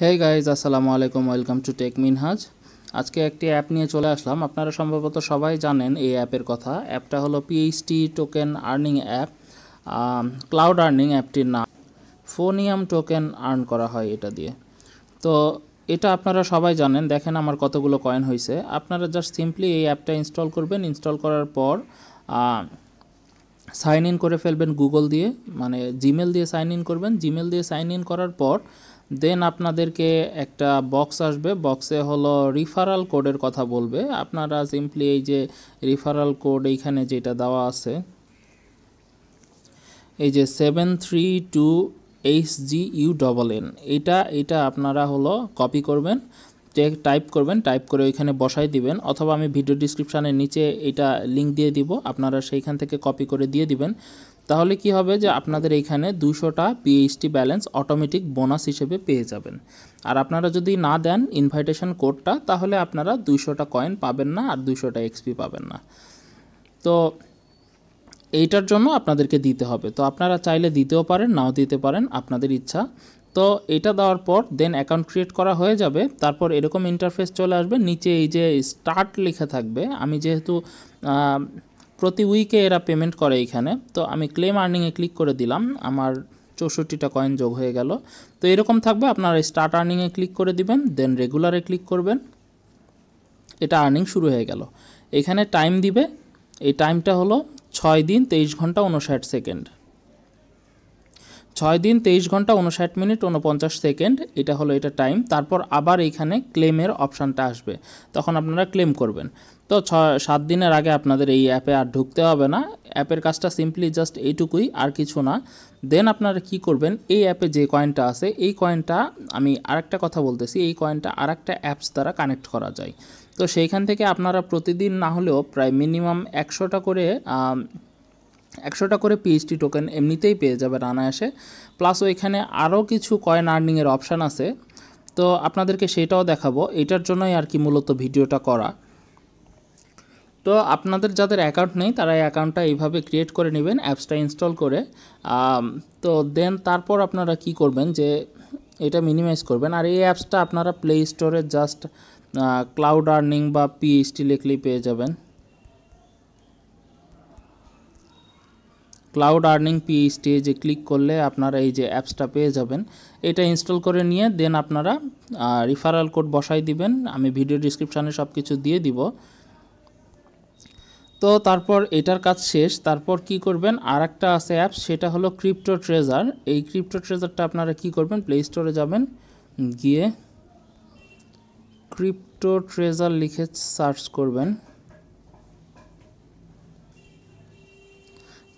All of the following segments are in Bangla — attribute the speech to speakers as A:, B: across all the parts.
A: হ্যাঁ গাইজ আসসালামু আলাইকুম ওয়েলকাম টু টেক মিনহাজ আজকে একটি অ্যাপ নিয়ে চলে আসলাম আপনারা সম্ভবত সবাই জানেন এই অ্যাপের কথা অ্যাপটা হলো PHT token earning app cloud earning অ্যাপটির নাম ফোনিয়াম টোকেন আর্ন করা হয় এটা দিয়ে তো এটা আপনারা সবাই জানেন দেখেন আমার কতগুলো কয়েন হয়েছে আপনারা জাস্ট সিম্পলি এই অ্যাপটা ইনস্টল করবেন ইনস্টল করার পর সাইন ইন করে ফেলবেন গুগল দিয়ে মানে জিমেল দিয়ে সাইন ইন করবেন জিমেল দিয়ে সাইন ইন করার পর দেন আপনাদেরকে একটা বক্স আসবে বক্সে হলো রিফারাল কোডের কথা বলবে আপনারা সিম্পলি এই যে রিফারাল কোড এইখানে যেটা দেওয়া আছে এই যে seven three two H G U double N এটা এটা আপনারা হলো কপি করবেন টাইপ করবেন টাইপ করে ওইখানে বসাই দিবেন অথবা আমি ভিডিও ডিসক্রিপশানের নিচে এটা লিঙ্ক দিয়ে দিব আপনারা সেইখান থেকে কপি করে দিয়ে দিবেন তাহলে কি হবে যে আপনাদের এইখানে দুশোটা পিএইচটি ব্যালেন্স অটোমেটিক বোনাস হিসেবে পেয়ে যাবেন আর আপনারা যদি না দেন ইনভাইটেশন কোডটা তাহলে আপনারা দুশোটা কয়েন পাবেন না আর দুশোটা এক্সপি পাবেন না তো এইটার জন্য আপনাদেরকে দিতে হবে তো আপনারা চাইলে দিতেও পারেন নাও দিতে পারেন আপনাদের ইচ্ছা তো এটা দেওয়ার পর দেন অ্যাকাউন্ট ক্রিয়েট করা হয়ে যাবে তারপর এরকম ইন্টারফেস চলে আসবে নিচে এই যে স্টার্ট লেখা থাকবে আমি যেহেতু প্রতি উইকে এরা পেমেন্ট করে এখানে তো আমি ক্লেম আর্নিংয়ে ক্লিক করে দিলাম আমার চৌষট্টিটা কয়েন যোগ হয়ে গেল তো এরকম থাকবে আপনারা স্টার্ট আর্নিংয়ে ক্লিক করে দিবেন দেন রেগুলারে ক্লিক করবেন এটা আর্নিং শুরু হয়ে গেল এখানে টাইম দিবে এই টাইমটা হলো ছয় দিন তেইশ ঘন্টা উনষাট সেকেন্ড ছয় দিন তেইশ ঘন্টা উনষাট মিনিট উনপঞ্চাশ সেকেন্ড এটা হলো এটা টাইম তারপর আবার এইখানে ক্লেমের অপশানটা আসবে তখন আপনারা ক্লেম করবেন তো ছ সাত দিনের আগে আপনাদের এই অ্যাপে আর ঢুকতে হবে না অ্যাপের কাজটা সিম্পলি জাস্ট এইটুকুই আর কিছু না দেন আপনারা কি করবেন এই অ্যাপে যে কয়েনটা আছে এই কয়েনটা আমি আরেকটা কথা বলতেছি এই কয়েনটা আরেকটা অ্যাপস দ্বারা কানেক্ট করা যায় তো সেইখান থেকে আপনারা প্রতিদিন না হলেও প্রায় মিনিমাম একশোটা করে একশোটা করে পিএইচটি টোকেন এমনিতেই পেয়ে যাবে রানায়াসে প্লাস ওইখানে আরও কিছু কয়েন আর্নিংয়ের অপশান আছে তো আপনাদেরকে সেটাও দেখাবো এটার জন্যই আর কি মূলত ভিডিওটা করা তো আপনাদের যাদের অ্যাকাউন্ট নেই তারা এই অ্যাকাউন্টটা এইভাবে ক্রিয়েট করে নেবেন অ্যাপসটা ইনস্টল করে তো দেন তারপর আপনারা কি করবেন যে এটা মিনিমাইজ করবেন আর এই অ্যাপসটা আপনারা প্লে স্টোরে জাস্ট ক্লাউড আর্নিং বা পিএইচটি লিখলেই পেয়ে যাবেন ক্লাউড আর্নিং পিএইচটি যে ক্লিক করলে আপনারা এই যে অ্যাপসটা পেয়ে যাবেন এটা ইনস্টল করে নিয়ে দেন আপনারা রিফারাল কোড বসাই দিবেন আমি ভিডিও ডিসক্রিপশানে সব কিছু দিয়ে দিব তো তারপর এটার কাজ শেষ তারপর কি করবেন আর একটা আছে অ্যাপ সেটা হলো ক্রিপ্টো ট্রেজার এই ক্রিপ্টো ট্রেজারটা আপনারা কি করবেন প্লে স্টোরে যাবেন গিয়ে ক্রিপ্টো ট্রেজার লিখে সার্চ করবেন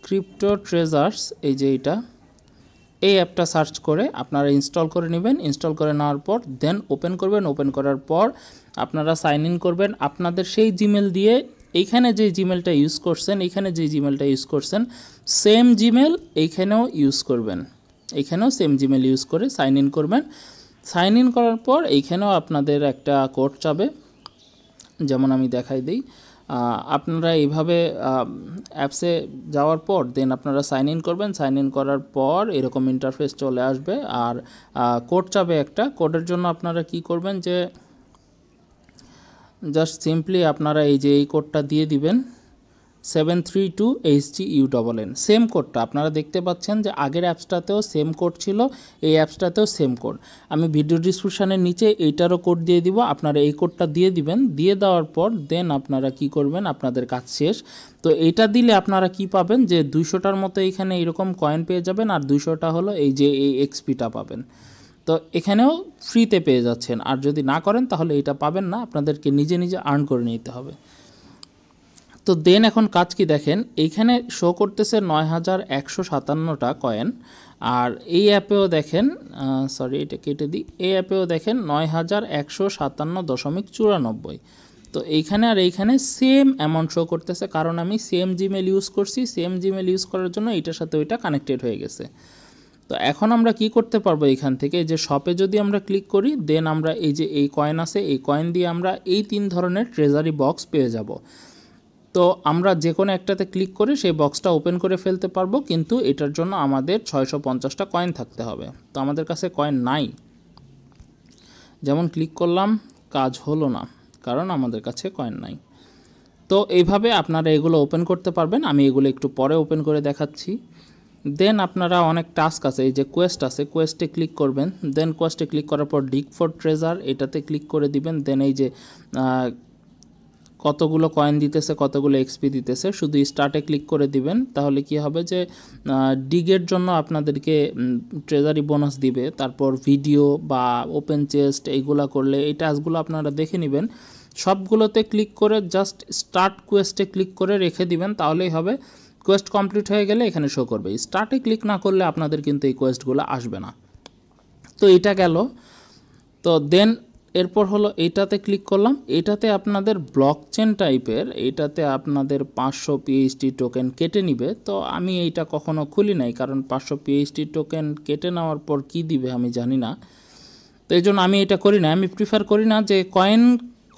A: ক্রিপ্টো ট্রেজার্স এই যে এটা এই অ্যাপটা সার্চ করে আপনারা ইনস্টল করে নেবেন ইনস্টল করে নেওয়ার পর দেন ওপেন করবেন ওপেন করার পর আপনারা সাইন ইন করবেন আপনাদের সেই জিমেল দিয়ে এইখানে যে জিমেলটা ইউজ করছেন এখানে যে জিমেলটা ইউজ করছেন সেম জিমেল এইখানেও ইউজ করবেন এখানেও সেম জিমেল ইউজ করে সাইন ইন করবেন সাইন ইন করার পর এইখানেও আপনাদের একটা কোড চাবে যেমন আমি দেখাই দিই আপনারা এইভাবে অ্যাপসে যাওয়ার পর দেন আপনারা সাইন ইন করবেন সাইন ইন করার পর এরকম ইন্টারফেস চলে আসবে আর কোড চাবে একটা কোডের জন্য আপনারা কি করবেন যে জাস্ট সিম্পলি আপনারা এই যে এই কোডটা দিয়ে দিবেন seven three two H G U double N same কোডটা আপনারা দেখতে পাচ্ছেন যে আগের অ্যাপসটাতেও সেম কোড ছিল এই অ্যাপসটাতেও সেম কোড আমি ভিডিও ডিসক্রিপশানের নিচে এইটারও কোড দিয়ে দিব আপনারা এই কোডটা দিয়ে দিবেন দিয়ে দেওয়ার পর দেন আপনারা কি করবেন আপনাদের কাজ শেষ তো এটা দিলে আপনারা কি পাবেন যে দুইশোটার মতো এইখানে এরকম কয়েন পেয়ে যাবেন আর দুইশোটা হলো এই যে এই এক্সপিটা পাবেন তো এখানেও ফ্রিতে পেয়ে যাচ্ছেন আর যদি না করেন তাহলে এটা পাবেন না আপনাদেরকে নিজে নিজে আর্ন করে নিতে হবে তো দেন এখন কাজ কি দেখেন এইখানে শো করতেছে নয় হাজার একশো সাতান্নটা কয়েন আর এই অ্যাপেও দেখেন সরি এটা কেটে দিই এই অ্যাপেও দেখেন নয় হাজার একশো সাতান্ন দশমিক চুরানব্বই তো এইখানে আর এইখানে সেম অ্যামাউন্ট শো করতেছে কারণ আমি সেম জিমেল ইউজ করছি সেম জিমেল ইউজ করার জন্য এটার সাথে ওইটা কানেক্টেড হয়ে গেছে তো এখন আমরা কি করতে পারবো এখান থেকে যে শপে যদি আমরা ক্লিক করি দেন আমরা এই যে এই কয়েন আছে এই কয়েন দিয়ে আমরা এই তিন ধরনের ট্রেজারি বক্স পেয়ে যাব তো আমরা যে কোনো একটাতে ক্লিক করে সেই বক্সটা ওপেন করে ফেলতে পারবো কিন্তু এটার জন্য আমাদের ছয়শো পঞ্চাশটা কয়েন থাকতে হবে তো আমাদের কাছে কয়েন নাই যেমন ক্লিক করলাম কাজ হলো না কারণ আমাদের কাছে কয়েন নাই তো এইভাবে আপনারা এগুলো ওপেন করতে পারবেন আমি এগুলো একটু পরে ওপেন করে দেখাচ্ছি দেন আপনারা অনেক টাস্ক আছে এই যে কোয়েস্ট আছে কোয়েস্টে ক্লিক করবেন দেন কোয়েস্টে ক্লিক করার পর ডিক ফর ট্রেজার এটাতে ক্লিক করে দিবেন দেন এই যে কতগুলো কয়েন দিতেছে কতগুলো এক্সপি দিতেছে শুধু স্টার্টে ক্লিক করে দিবেন তাহলে কি হবে যে ডিগের জন্য আপনাদেরকে ট্রেজারি বোনাস দিবে তারপর ভিডিও বা ওপেন চেস্ট এইগুলা করলে এই টাস্কগুলো আপনারা দেখে নেবেন সবগুলোতে ক্লিক করে জাস্ট স্টার্ট কোয়েস্টে ক্লিক করে রেখে দিবেন তাহলেই হবে কোয়েস্ট কমপ্লিট হয়ে গেলে এখানে শো করবে স্টার্টে ক্লিক না করলে আপনাদের কিন্তু এই কোয়েস্টগুলো আসবে না তো এটা গেল তো দেন এরপর হলো এইটাতে ক্লিক করলাম এটাতে আপনাদের ব্লক চেন টাইপের এইটাতে আপনাদের পাঁচশো পিএইচডি টোকেন কেটে নিবে তো আমি এইটা কখনো খুলি নাই কারণ পাঁচশো পিএইচডি টোকেন কেটে নেওয়ার পর কি দিবে আমি জানি না তো এই জন্য আমি এটা করি না আমি প্রিফার করি না যে কয়েন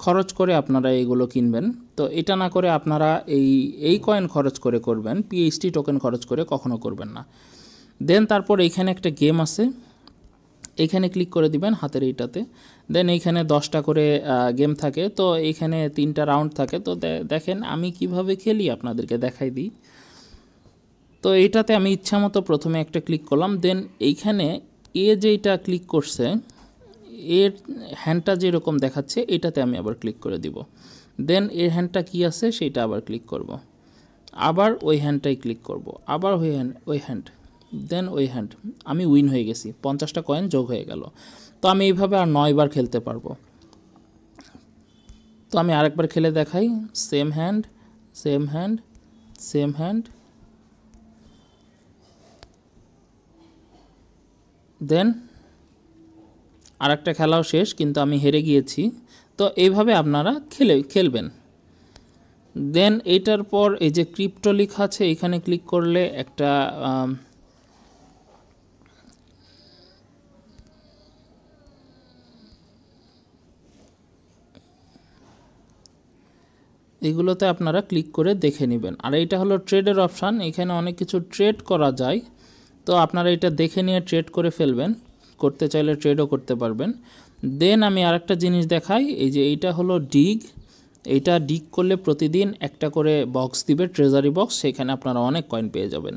A: খরচ করে আপনারা এগুলো কিনবেন তো এটা না করে আপনারা এই এই কয়েন খরচ করে করবেন পিএইচটি টোকেন খরচ করে কখনো করবেন না দেন তারপর এইখানে একটা গেম আছে এখানে ক্লিক করে দিবেন হাতের এইটাতে দেন এইখানে দশটা করে গেম থাকে তো এইখানে তিনটা রাউন্ড থাকে তো দেখেন আমি কিভাবে খেলি আপনাদেরকে দেখাই দিই তো এইটাতে আমি ইচ্ছা মতো প্রথমে একটা ক্লিক করলাম দেন এইখানে এ যেইটা ক্লিক করছে এর হ্যান্ডটা যেরকম দেখাচ্ছে এটাতে আমি আবার ক্লিক করে দিব দেন এই হ্যান্ডটা কি আছে সেইটা আবার ক্লিক করব। আবার ওই হ্যান্ডটাই ক্লিক করব। আবার ওই হ্যান্ড ওই হ্যান্ড দেন ওই হ্যান্ড আমি উইন হয়ে গেছি পঞ্চাশটা কয়েন যোগ হয়ে গেল তো আমি এইভাবে আর নয়বার খেলতে পারবো তো আমি আরেকবার খেলে দেখাই same hand same hand same hand then আরেকটা খেলাও শেষ কিন্তু আমি হেরে গিয়েছি তো এইভাবে আপনারা খেলে খেলবেন দেন এটার পর এই যে ক্রিপ্টো লেখা আছে এখানে ক্লিক করলে একটা এগুলোতে আপনারা ক্লিক করে দেখে নেবেন আর এটা হলো ট্রেডের অপশান এখানে অনেক কিছু ট্রেড করা যায় তো আপনারা এটা দেখে নিয়ে ট্রেড করে ফেলবেন করতে চাইলে ট্রেডও করতে পারবেন দেন আমি আরেকটা জিনিস দেখাই এই যে এইটা হলো ডিগ এইটা ডিগ করলে প্রতিদিন একটা করে বক্স দিবে ট্রেজারি বক্স সেখানে আপনারা অনেক কয়েন পেয়ে যাবেন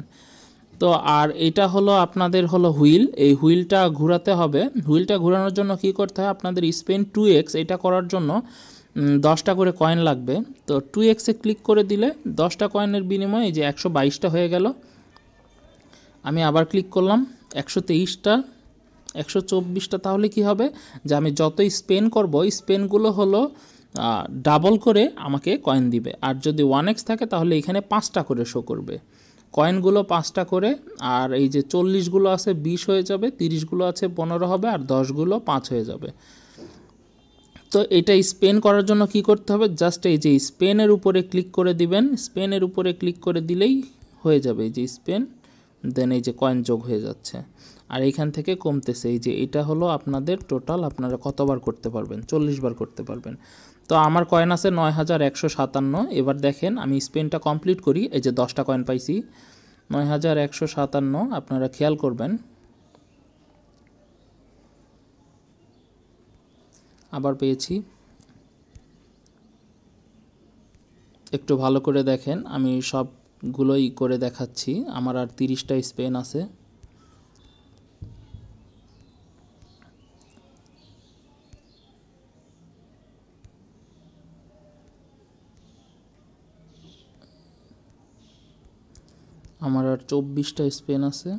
A: তো আর এটা হলো আপনাদের হলো হুইল এই হুইলটা ঘোরাতে হবে হুইলটা ঘোরানোর জন্য কি করতে হয় আপনাদের স্পেন টু এক্স এটা করার জন্য দশটা করে কয়েন লাগবে তো টু এক্সে ক্লিক করে দিলে দশটা কয়েনের বিনিময়ে এই যে একশো বাইশটা হয়ে গেল আমি আবার ক্লিক করলাম একশো তেইশটা একশো চব্বিশটা তাহলে কি হবে যে আমি যত স্পেন করব স্পেনগুলো হলো ডাবল করে আমাকে কয়েন দিবে আর যদি ওয়ান এক্স থাকে তাহলে এখানে পাঁচটা করে শো করবে কয়েনগুলো পাঁচটা করে আর এই যে চল্লিশগুলো আছে বিশ হয়ে যাবে তিরিশগুলো আছে পনেরো হবে আর দশগুলো পাঁচ হয়ে যাবে তো এটা স্পেন করার জন্য কি করতে হবে জাস্ট এই যে স্পেনের উপরে ক্লিক করে দিবেন স্পেনের উপরে ক্লিক করে দিলেই হয়ে যাবে এই যে স্পেন দেন এই যে কয়েন যোগ হয়ে যাচ্ছে আর এইখান থেকে কমতেছে এই যে এটা হলো আপনাদের টোটাল আপনারা কতবার করতে পারবেন চল্লিশ বার করতে পারবেন তো আমার কয়েন আছে নয় হাজার একশো সাতান্ন এবার দেখেন আমি স্পেনটা কমপ্লিট করি এই যে দশটা কয়েন পাইছি নয় হাজার একশো সাতান্ন আপনারা খেয়াল করবেন আবার পেয়েছি একটু ভালো করে দেখেন আমি সবগুলোই করে দেখাচ্ছি আমার আর তিরিশটা স্পেন আছে আমার আর চব্বিশটা স্পেন আছে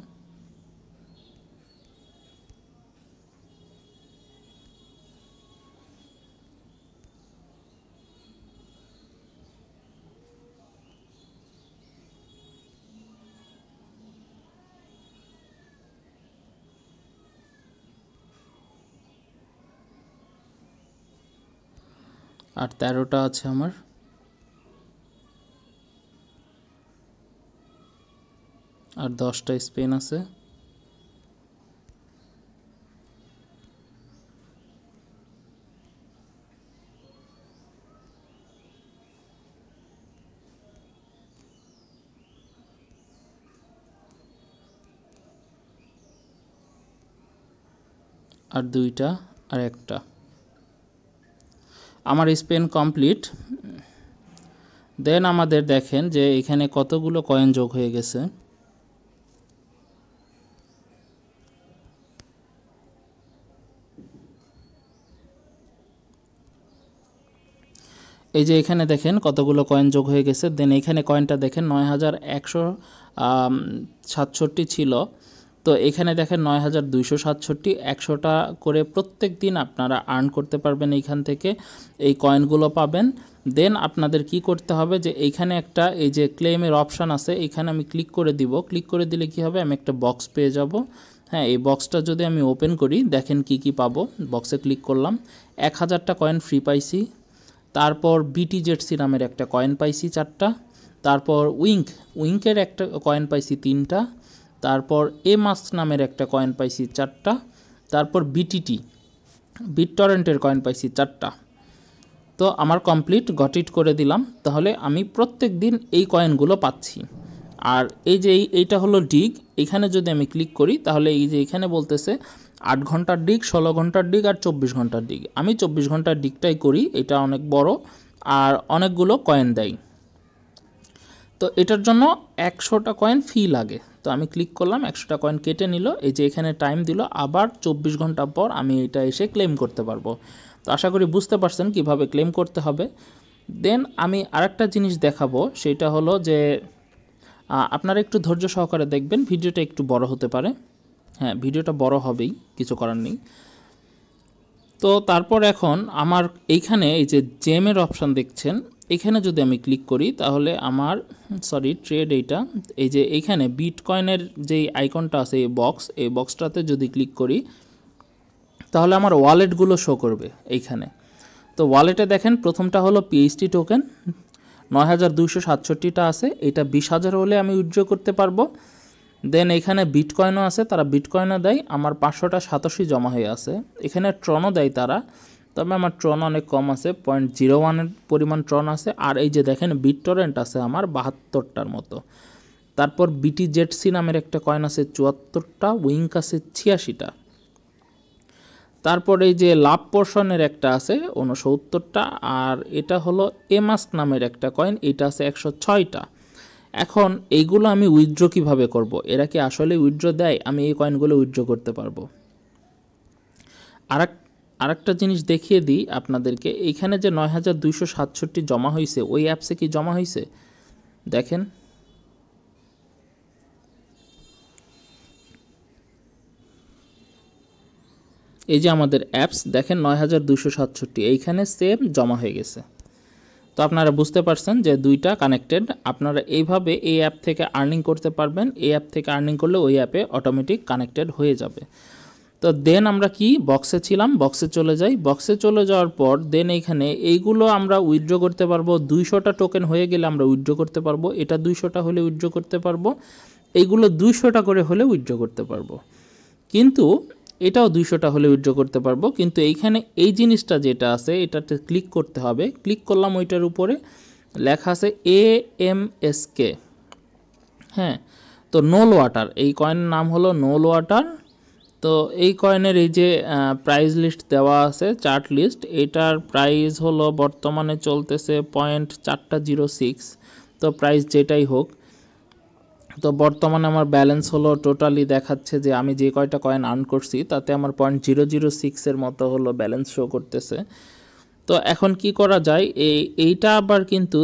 A: আর তেরোটা আছে আমার আর দশটা স্পেন আছে আর দুইটা আর একটা আমার স্পেন কমপ্লিট দেন আমাদের দেখেন যে এখানে কতগুলো কয়েন যোগ হয়ে গেছে এই যে এখানে দেখেন কতগুলো কয়েন যোগ হয়ে গেছে দেন এখানে কয়েনটা দেখেন নয় হাজার একশো সাতষট্টি ছিল তো এখানে দেখেন নয় হাজার দুইশো সাতষট্টি একশোটা করে প্রত্যেক দিন আপনারা আর্ন করতে পারবেন এইখান থেকে এই কয়েনগুলো পাবেন দেন আপনাদের কি করতে হবে যে এইখানে একটা এই যে ক্লেমের অপশান আছে এখানে আমি ক্লিক করে দিব ক্লিক করে দিলে কি হবে আমি একটা বক্স পেয়ে যাব হ্যাঁ এই বক্সটা যদি আমি ওপেন করি দেখেন কি কি পাবো বক্সে ক্লিক করলাম এক হাজারটা কয়েন ফ্রি পাইছি তারপর বিটি জেটসি নামের একটা কয়েন পাইছি চারটা তারপর উইঙ্ক উইঙ্কের একটা কয়েন পাইছি তিনটা তারপর এ মাস্ক নামের একটা কয়েন পাইছি চারটা তারপর বিটিটি টরেন্টের কয়েন পাইছি চারটা তো আমার কমপ্লিট গটিট করে দিলাম তাহলে আমি প্রত্যেক দিন এই কয়েনগুলো পাচ্ছি আর এই যে এইটা হলো ডিগ এখানে যদি আমি ক্লিক করি তাহলে এই যে এখানে বলতেছে আট ঘন্টার দিক ষোলো ঘন্টার দিক আর চব্বিশ ঘন্টার দিক আমি চব্বিশ ঘন্টার দিকটাই করি এটা অনেক বড় আর অনেকগুলো কয়েন দেয় তো এটার জন্য একশোটা কয়েন ফি লাগে তো আমি ক্লিক করলাম একশোটা কয়েন কেটে নিল এই যে এখানে টাইম দিল আবার চব্বিশ ঘন্টা পর আমি এটা এসে ক্লেম করতে পারবো তো আশা করি বুঝতে পারছেন কিভাবে ক্লেম করতে হবে দেন আমি আরেকটা জিনিস দেখাবো সেটা হলো যে আপনারা একটু ধৈর্য সহকারে দেখবেন ভিডিওটা একটু বড় হতে পারে হ্যাঁ ভিডিওটা বড় হবেই কিছু করার নেই তো তারপর এখন আমার এইখানে এই যে জেমের অপশান দেখছেন এখানে যদি আমি ক্লিক করি তাহলে আমার সরি ট্রেড এইটা এই যে এইখানে বিটকয়েনের যে আইকনটা আছে এই বক্স এই বক্সটাতে যদি ক্লিক করি তাহলে আমার ওয়ালেটগুলো শো করবে এইখানে তো ওয়ালেটে দেখেন প্রথমটা হলো পিএইচটি টোকেন নয় হাজার দুইশো সাতষট্টিটা আছে এটা বিশ হাজার হলে আমি উইথড্র করতে পারবো দেন এখানে বিটকয়েনও আছে তারা বিটকয়েনও দেয় আমার পাঁচশোটা সাতাশি জমা হয়ে আছে এখানে ট্রনও দেয় তারা তবে আমার ট্রন অনেক কম আছে পয়েন্ট জিরো ওয়ানের পরিমাণ ট্রন আছে আর এই যে দেখেন টরেন্ট আছে আমার বাহাত্তরটার মতো তারপর বিটি জেটসি নামের একটা কয়েন আছে চুয়াত্তরটা উইঙ্ক আছে ছিয়াশিটা তারপর এই যে লাভ পোর্শনের একটা আছে উনসত্তরটা আর এটা হলো এমাস্ক নামের একটা কয়েন এটা আছে একশো ছয়টা এখন এইগুলো আমি উইথড্র কীভাবে করব। এরা কি আসলে উইথড্র দেয় আমি এই কয়েনগুলো উইথড্র করতে পারবো আর আরেকটা জিনিস দেখিয়ে দিই আপনাদেরকে এইখানে যে নয় হাজার দুইশো সাতষট্টি জমা হয়েছে ওই অ্যাপসে কি জমা হয়েছে দেখেন এই যে আমাদের অ্যাপস দেখেন নয় হাজার দুশো সাতষট্টি এইখানে সেম জমা হয়ে গেছে আপনারা বুঝতে পারছেন যে দুইটা কানেক্টেড আপনারা এইভাবে এই অ্যাপ থেকে আর্নিং করতে পারবেন এই অ্যাপ থেকে আর্নিং করলে ওই অ্যাপে অটোমেটিক কানেক্টেড হয়ে যাবে তো দেন আমরা কি বক্সে ছিলাম বক্সে চলে যাই বক্সে চলে যাওয়ার পর দেন এইখানে এইগুলো আমরা উইথড্র করতে পারবো দুইশোটা টোকেন হয়ে গেলে আমরা উইথড্র করতে পারবো এটা দুইশোটা হলে উইথড্র করতে পারবো এইগুলো দুইশোটা করে হলে উইথড্র করতে পারবো কিন্তু এটাও দুইশোটা হলে উইড্রো করতে পারবো কিন্তু এইখানে এই জিনিসটা যেটা আছে এটাতে ক্লিক করতে হবে ক্লিক করলাম ওইটার উপরে লেখা আছে এ এম এস কে হ্যাঁ তো নোল ওয়াটার এই কয়েনের নাম হলো নোল ওয়াটার তো এই কয়েনের এই যে প্রাইস লিস্ট দেওয়া আছে চার্ট লিস্ট এটার প্রাইস হলো বর্তমানে চলতেছে পয়েন্ট চারটা জিরো সিক্স তো প্রাইস যেটাই হোক তো বর্তমানে আমার ব্যালেন্স হলো টোটালি দেখাচ্ছে যে আমি যে কয়টা কয়েন আর্ন করছি তাতে আমার পয়েন্ট জিরো জিরো সিক্সের মতো হলো ব্যালেন্স শো করতেছে তো এখন কি করা যায় এই এইটা আবার কিন্তু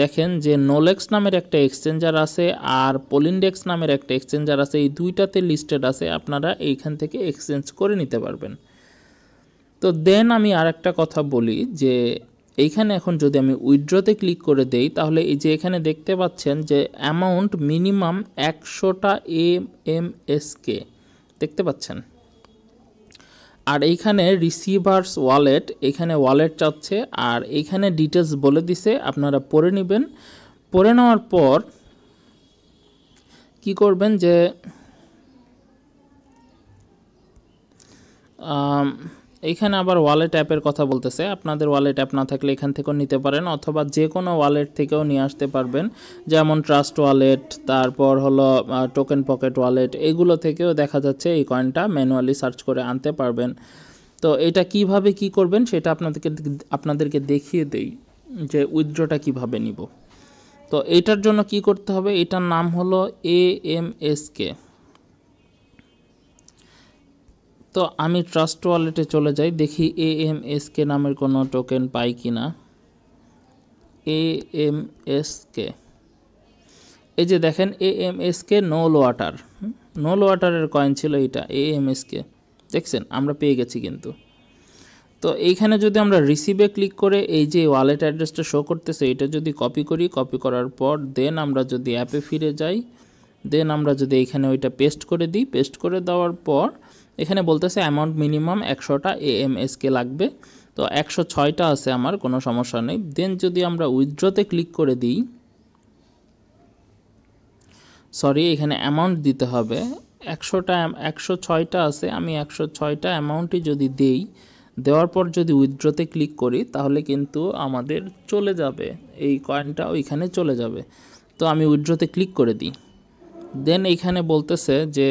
A: দেখেন যে নোলেক্স নামের একটা এক্সচেঞ্জার আছে আর পলিনডেক্স নামের একটা এক্সচেঞ্জার আছে এই দুইটাতে লিস্টেড আছে আপনারা এইখান থেকে এক্সচেঞ্জ করে নিতে পারবেন তো দেন আমি আর একটা কথা বলি যে এইখানে এখন যদি আমি উইড্রোতে ক্লিক করে দেই তাহলে এই যে এখানে দেখতে পাচ্ছেন যে অ্যামাউন্ট মিনিমাম একশোটা এম এম এস কে দেখতে পাচ্ছেন আর এইখানে রিসিভার্স ওয়ালেট এখানে ওয়ালেট চাচ্ছে আর এইখানে ডিটেলস বলে দিছে আপনারা পড়ে নেবেন পড়ে নেওয়ার পর কি করবেন যে এইখানে আবার ওয়ালেট অ্যাপের কথা বলতেছে আপনাদের ওয়ালেট অ্যাপ না থাকলে এখান থেকেও নিতে পারেন অথবা যে কোনো ওয়ালেট থেকেও নিয়ে আসতে পারবেন যেমন ট্রাস্ট ওয়ালেট তারপর হলো টোকেন পকেট ওয়ালেট এগুলো থেকেও দেখা যাচ্ছে এই কয়েনটা ম্যানুয়ালি সার্চ করে আনতে পারবেন তো এটা কিভাবে কি করবেন সেটা আপনাদেরকে আপনাদেরকে দেখিয়ে দেই যে উইথড্রটা কিভাবে নিব তো এটার জন্য কি করতে হবে এটার নাম হলো এ এম এস কে তো আমি ট্রাস্ট ওয়ালেটে চলে যাই দেখি এ এম এস কে নামের কোনো টোকেন পাই কি না এ এম এস কে এই যে দেখেন এ এম এস কে নোল ওয়াটার নোল ওয়াটারের কয়েন ছিল এটা এ এম এস কে দেখছেন আমরা পেয়ে গেছি কিন্তু তো এইখানে যদি আমরা রিসিভে ক্লিক করে এই যে ওয়ালেট অ্যাড্রেসটা শো করতেছে এটা যদি কপি করি কপি করার পর দেন আমরা যদি অ্যাপে ফিরে যাই দেন আমরা যদি এইখানে ওইটা পেস্ট করে দিই পেস্ট করে দেওয়ার পর এখানে বলতেছে অ্যামাউন্ট মিনিমাম একশোটা এএমএসকে লাগবে তো একশো ছয়টা আছে আমার কোনো সমস্যা নেই দেন যদি আমরা উইথড্রতে ক্লিক করে দিই সরি এখানে অ্যামাউন্ট দিতে হবে একশোটা একশো ছয়টা আছে আমি একশো ছয়টা অ্যামাউন্টই যদি দেই দেওয়ার পর যদি উইথড্রতে ক্লিক করি তাহলে কিন্তু আমাদের চলে যাবে এই কয়েনটা ওইখানে চলে যাবে তো আমি উইথড্রতে ক্লিক করে দিই দেন এখানে বলতেছে যে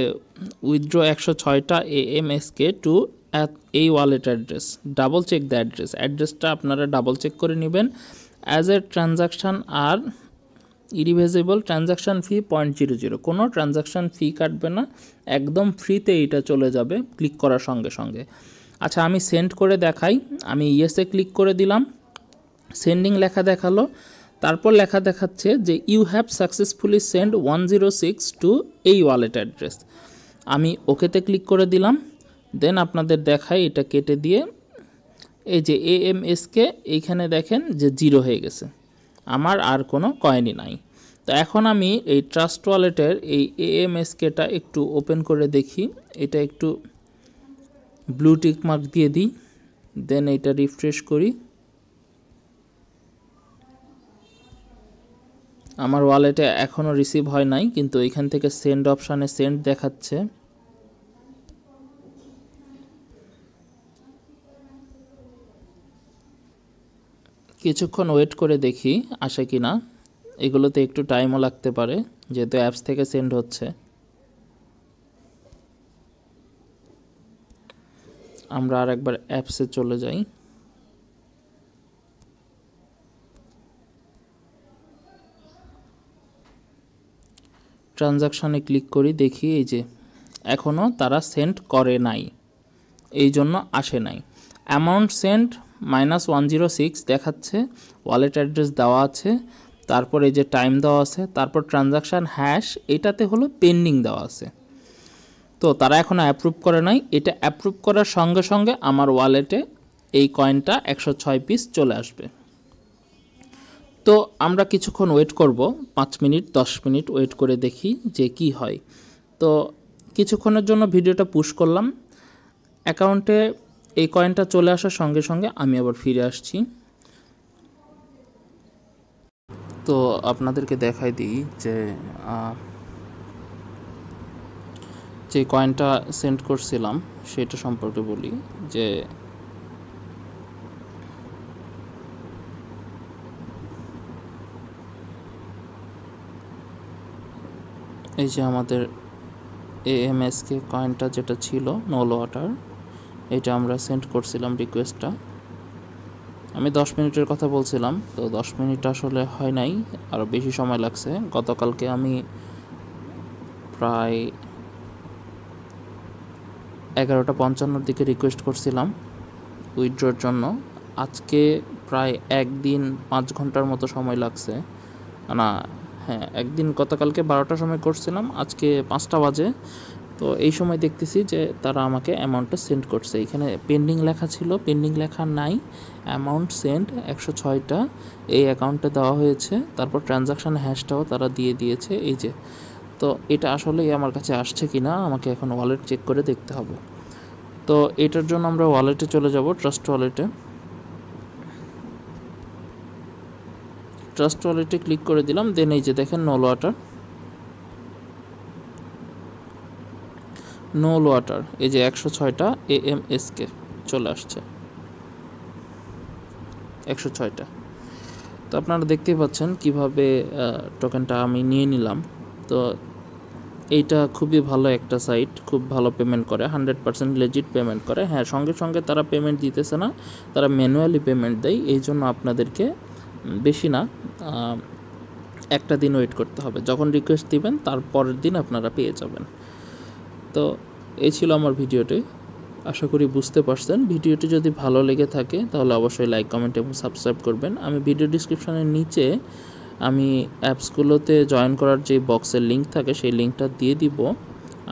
A: উইথড্র একশো ছয়টা A M S K to এই wallet address double check the address অ্যাড্রেসটা আপনারা ডাবল চেক করে নেবেন as a transaction are irreversible transaction fee point zero zero কোনো ট্রানজাকশান ফি কাটবে না একদম ফ্রিতে এইটা চলে যাবে ক্লিক করার সঙ্গে সঙ্গে আচ্ছা আমি সেন্ড করে দেখাই আমি ইয়েসে ক্লিক করে দিলাম সেন্ডিং লেখা দেখালো তারপর লেখা দেখাচ্ছে যে you have successfully send one zero six two এই ওয়ালেট অ্যাড্রেস আমি ওকেতে ক্লিক করে দিলাম দেন আপনাদের দেখাই এটা কেটে দিয়ে এই যে এ এম এসকে এইখানে দেখেন যে জিরো হয়ে গেছে আমার আর কোনো কয়েনই নাই তো এখন আমি এই ট্রাস্ট ওয়ালেটের এই এ এম এসকেটা একটু ওপেন করে দেখি এটা একটু ব্লু টিক মার্ক দিয়ে দিই দেন এটা রিফ্রেশ করি আমার ওয়ালেটে এখনও রিসিভ হয় নাই কিন্তু এখান থেকে সেন্ড অপশানে সেন্ড দেখাচ্ছে কিছুক্ষণ ওয়েট করে দেখি আসে কি না এগুলোতে একটু টাইমও লাগতে পারে যেহেতু অ্যাপস থেকে সেন্ড হচ্ছে আমরা আর একবার অ্যাপসে চলে যাই ট্রানজাকশানে ক্লিক করি দেখি এই যে এখনও তারা সেন্ড করে নাই এই জন্য আসে নাই amount send minus one zero six দেখাচ্ছে ওয়ালেট অ্যাড্রেস দেওয়া আছে তারপর এই যে টাইম দেওয়া আছে তারপর ট্রানজাকশান হ্যাশ এটাতে হলো পেন্ডিং দেওয়া আছে তো তারা এখন অ্যাপ্রুভ করে নাই এটা অ্যাপ্রুভ করার সঙ্গে সঙ্গে আমার ওয়ালেটে এই কয়েনটা একশো ছয় পিস চলে আসবে তো আমরা কিছুক্ষণ ওয়েট করব পাঁচ মিনিট দশ মিনিট ওয়েট করে দেখি যে কি হয় তো কিছুক্ষণের জন্য ভিডিওটা পুশ করলাম অ্যাকাউন্টে এই কয়েনটা চলে আসার সঙ্গে সঙ্গে আমি আবার ফিরে আসছি তো আপনাদেরকে দেখাই দিই যে যে কয়েনটা সেন্ড করছিলাম সেটা সম্পর্কে বলি যে এই যে আমাদের এএমএসকে কয়েনটা যেটা ছিল নল ওয়াটার এটা আমরা সেন্ড করছিলাম রিকোয়েস্টটা আমি দশ মিনিটের কথা বলছিলাম তো দশ মিনিট আসলে হয় নাই আরও বেশি সময় লাগছে গতকালকে আমি প্রায় এগারোটা পঞ্চান্নর দিকে রিকোয়েস্ট করছিলাম উইথড্রোর জন্য আজকে প্রায় একদিন পাঁচ ঘন্টার মতো সময় লাগছে না হ্যাঁ একদিন গতকালকে বারোটার সময় করছিলাম আজকে পাঁচটা বাজে তো এই সময় দেখতেছি যে তারা আমাকে অ্যামাউন্টটা সেন্ড করছে এখানে পেন্ডিং লেখা ছিল পেন্ডিং লেখা নাই অ্যামাউন্ট সেন্ড একশো ছয়টা এই অ্যাকাউন্টে দেওয়া হয়েছে তারপর ট্রানজাকশান হ্যাশটাও তারা দিয়ে দিয়েছে এই যে তো এটা আসলেই আমার কাছে আসছে কি না আমাকে এখন ওয়ালেট চেক করে দেখতে হবে তো এটার জন্য আমরা ওয়ালেটে চলে যাব ট্রাস্ট ওয়ালেটে ট্রাস্ট ওয়ালেটে ক্লিক করে দিলাম দেন এই যে দেখেন নল ওয়াটার নল ওয়াটার এই যে একশো ছয়টা এ এম কে চলে আসছে একশো ছয়টা তো আপনারা দেখতেই পাচ্ছেন কিভাবে টোকেনটা আমি নিয়ে নিলাম তো এইটা খুবই ভালো একটা সাইট খুব ভালো পেমেন্ট করে হান্ড্রেড পার্সেন্ট লেজিট পেমেন্ট করে হ্যাঁ সঙ্গে সঙ্গে তারা পেমেন্ট দিতেছে না তারা ম্যানুয়ালি পেমেন্ট দেয় এই জন্য আপনাদেরকে বেশি না একটা দিন ওয়েট করতে হবে যখন রিকোয়েস্ট দিবেন তারপরের দিন আপনারা পেয়ে যাবেন তো এই ছিল আমার ভিডিওটি আশা করি বুঝতে পারছেন ভিডিওটি যদি ভালো লেগে থাকে তাহলে অবশ্যই লাইক কমেন্ট এবং সাবস্ক্রাইব করবেন আমি ভিডিও ডিসক্রিপশনের নিচে আমি অ্যাপসগুলোতে জয়েন করার যে বক্সের লিঙ্ক থাকে সেই লিঙ্কটা দিয়ে দিব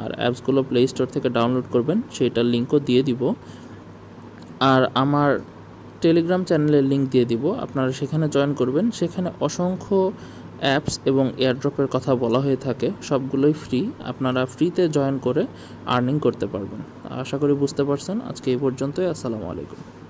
A: আর অ্যাপসগুলো প্লে স্টোর থেকে ডাউনলোড করবেন সেইটার লিঙ্কও দিয়ে দিব আর আমার টেলিগ্রাম চ্যানেলের লিঙ্ক দিয়ে দিব আপনারা সেখানে জয়েন করবেন সেখানে অসংখ্য অ্যাপস এবং এয়ারড্রপের কথা বলা হয়ে থাকে সবগুলোই ফ্রি আপনারা ফ্রিতে জয়েন করে আর্নিং করতে পারবেন আশা করি বুঝতে পারছেন আজকে এই পর্যন্তই আসসালামু আলাইকুম